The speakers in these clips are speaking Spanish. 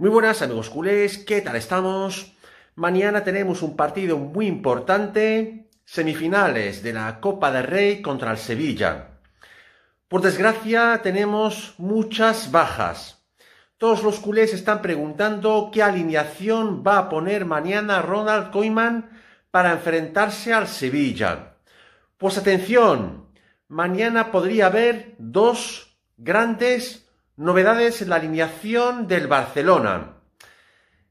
Muy buenas amigos culés, ¿qué tal estamos? Mañana tenemos un partido muy importante, semifinales de la Copa del Rey contra el Sevilla. Por desgracia tenemos muchas bajas. Todos los culés están preguntando qué alineación va a poner mañana Ronald Koeman para enfrentarse al Sevilla. Pues atención, mañana podría haber dos grandes novedades en la alineación del Barcelona.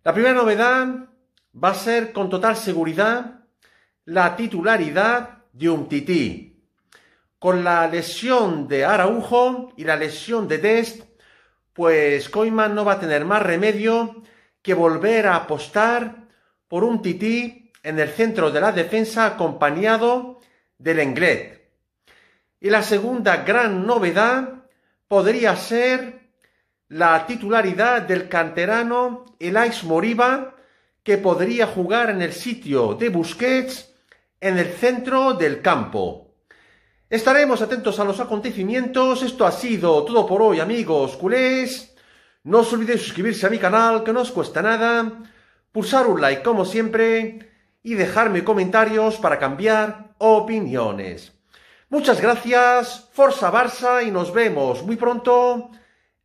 La primera novedad va a ser con total seguridad la titularidad de un Umtiti. Con la lesión de Araujo y la lesión de Dest, pues Koeman no va a tener más remedio que volver a apostar por un tití en el centro de la defensa acompañado del Englet. Y la segunda gran novedad podría ser la titularidad del canterano Elix Moriba, que podría jugar en el sitio de Busquets en el centro del campo. Estaremos atentos a los acontecimientos. Esto ha sido todo por hoy, amigos culés. No os olvidéis suscribirse a mi canal, que no os cuesta nada, pulsar un like como siempre y dejarme comentarios para cambiar opiniones. Muchas gracias, Forza Barça y nos vemos muy pronto